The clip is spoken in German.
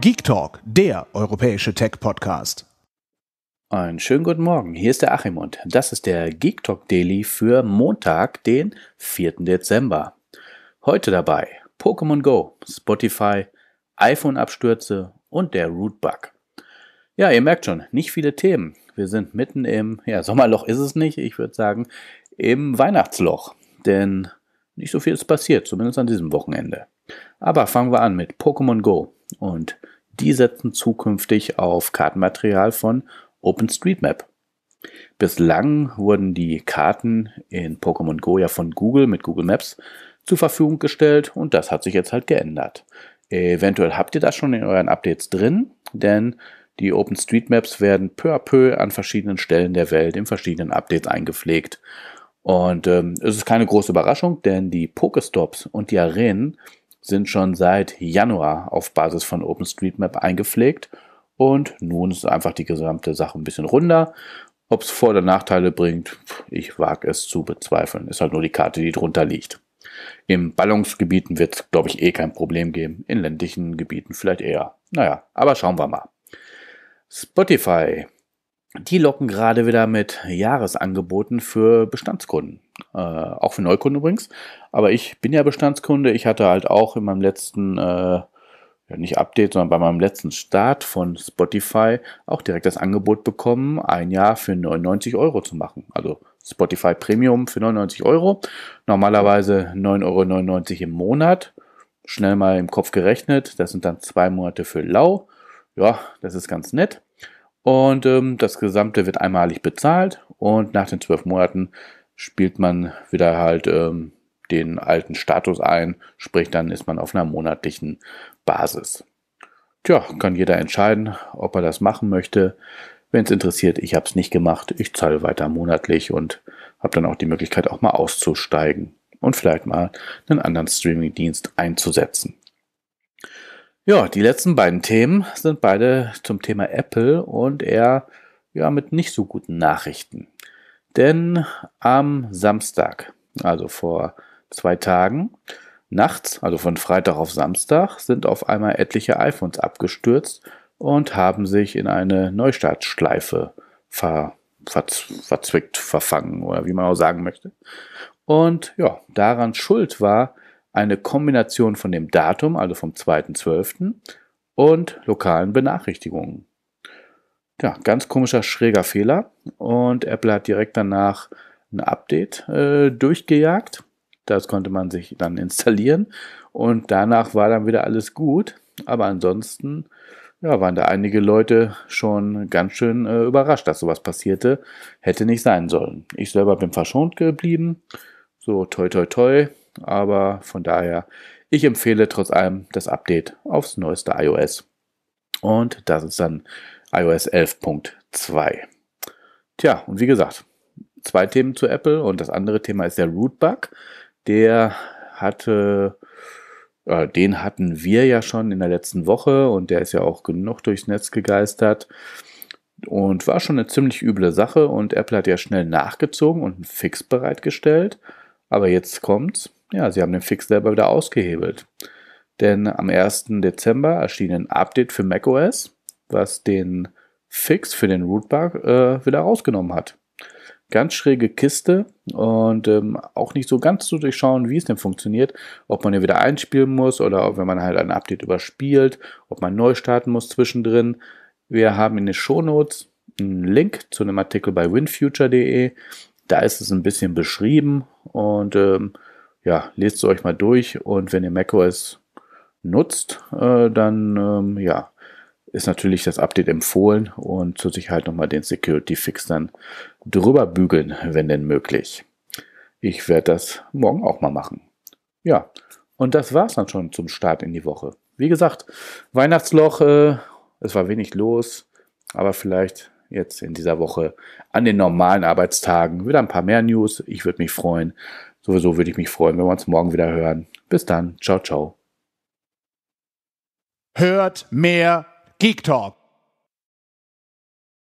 Geek Talk, der europäische Tech-Podcast. Einen schönen guten Morgen, hier ist der Achim und das ist der Geek Talk Daily für Montag, den 4. Dezember. Heute dabei Pokémon Go, Spotify, iPhone-Abstürze und der Root-Bug. Ja, ihr merkt schon, nicht viele Themen. Wir sind mitten im, ja, Sommerloch ist es nicht, ich würde sagen, im Weihnachtsloch. Denn nicht so viel ist passiert, zumindest an diesem Wochenende. Aber fangen wir an mit Pokémon Go. Und die setzen zukünftig auf Kartenmaterial von OpenStreetMap. Bislang wurden die Karten in Pokémon Go ja von Google mit Google Maps zur Verfügung gestellt und das hat sich jetzt halt geändert. Eventuell habt ihr das schon in euren Updates drin, denn die OpenStreetMaps werden peu à peu an verschiedenen Stellen der Welt in verschiedenen Updates eingepflegt. Und ähm, es ist keine große Überraschung, denn die Pokestops und die Arenen sind schon seit Januar auf Basis von OpenStreetMap eingepflegt und nun ist einfach die gesamte Sache ein bisschen runder. Ob es Vor- oder Nachteile bringt, ich wage es zu bezweifeln. Ist halt nur die Karte, die drunter liegt. In Ballungsgebieten wird es, glaube ich, eh kein Problem geben. In ländlichen Gebieten vielleicht eher. Naja, aber schauen wir mal. Spotify die locken gerade wieder mit Jahresangeboten für Bestandskunden. Äh, auch für Neukunden übrigens. Aber ich bin ja Bestandskunde. Ich hatte halt auch in meinem letzten, äh, ja nicht Update, sondern bei meinem letzten Start von Spotify auch direkt das Angebot bekommen, ein Jahr für 99 Euro zu machen. Also Spotify Premium für 99 Euro. Normalerweise 9,99 Euro im Monat. Schnell mal im Kopf gerechnet. Das sind dann zwei Monate für lau. Ja, das ist ganz nett. Und ähm, das Gesamte wird einmalig bezahlt und nach den zwölf Monaten spielt man wieder halt ähm, den alten Status ein, sprich dann ist man auf einer monatlichen Basis. Tja, kann jeder entscheiden, ob er das machen möchte. Wenn es interessiert, ich habe es nicht gemacht, ich zahle weiter monatlich und habe dann auch die Möglichkeit, auch mal auszusteigen und vielleicht mal einen anderen Streamingdienst einzusetzen. Ja, die letzten beiden Themen sind beide zum Thema Apple und eher ja, mit nicht so guten Nachrichten. Denn am Samstag, also vor zwei Tagen, nachts, also von Freitag auf Samstag, sind auf einmal etliche iPhones abgestürzt und haben sich in eine Neustartschleife ver, verz, verzwickt, verfangen oder wie man auch sagen möchte. Und ja, daran schuld war eine Kombination von dem Datum, also vom 2.12. und lokalen Benachrichtigungen. Ja, ganz komischer, schräger Fehler. Und Apple hat direkt danach ein Update äh, durchgejagt. Das konnte man sich dann installieren. Und danach war dann wieder alles gut. Aber ansonsten ja, waren da einige Leute schon ganz schön äh, überrascht, dass sowas passierte. Hätte nicht sein sollen. Ich selber bin verschont geblieben. So, toi, toi, toi. Aber von daher, ich empfehle trotz allem das Update aufs neueste iOS. Und das ist dann iOS 11.2. Tja, und wie gesagt, zwei Themen zu Apple und das andere Thema ist der Rootbug. Der hatte, äh, den hatten wir ja schon in der letzten Woche und der ist ja auch genug durchs Netz gegeistert und war schon eine ziemlich üble Sache und Apple hat ja schnell nachgezogen und einen Fix bereitgestellt. Aber jetzt kommt's. Ja, sie haben den Fix selber wieder ausgehebelt. Denn am 1. Dezember erschien ein Update für macOS, was den Fix für den Rootbug äh, wieder rausgenommen hat. Ganz schräge Kiste und ähm, auch nicht so ganz zu durchschauen, wie es denn funktioniert. Ob man hier wieder einspielen muss oder ob, wenn man halt ein Update überspielt, ob man neu starten muss zwischendrin. Wir haben in den Shownotes einen Link zu einem Artikel bei winfuture.de. Da ist es ein bisschen beschrieben und ähm, ja, lest es euch mal durch und wenn ihr macOS nutzt, äh, dann ähm, ja, ist natürlich das Update empfohlen und zur Sicherheit nochmal den Security Fix dann drüber bügeln, wenn denn möglich. Ich werde das morgen auch mal machen. Ja, und das war's dann schon zum Start in die Woche. Wie gesagt, Weihnachtsloch, äh, es war wenig los, aber vielleicht jetzt in dieser Woche an den normalen Arbeitstagen wieder ein paar mehr News. Ich würde mich freuen, Sowieso würde ich mich freuen, wenn wir uns morgen wieder hören. Bis dann. Ciao, ciao. Hört mehr Geek Talk.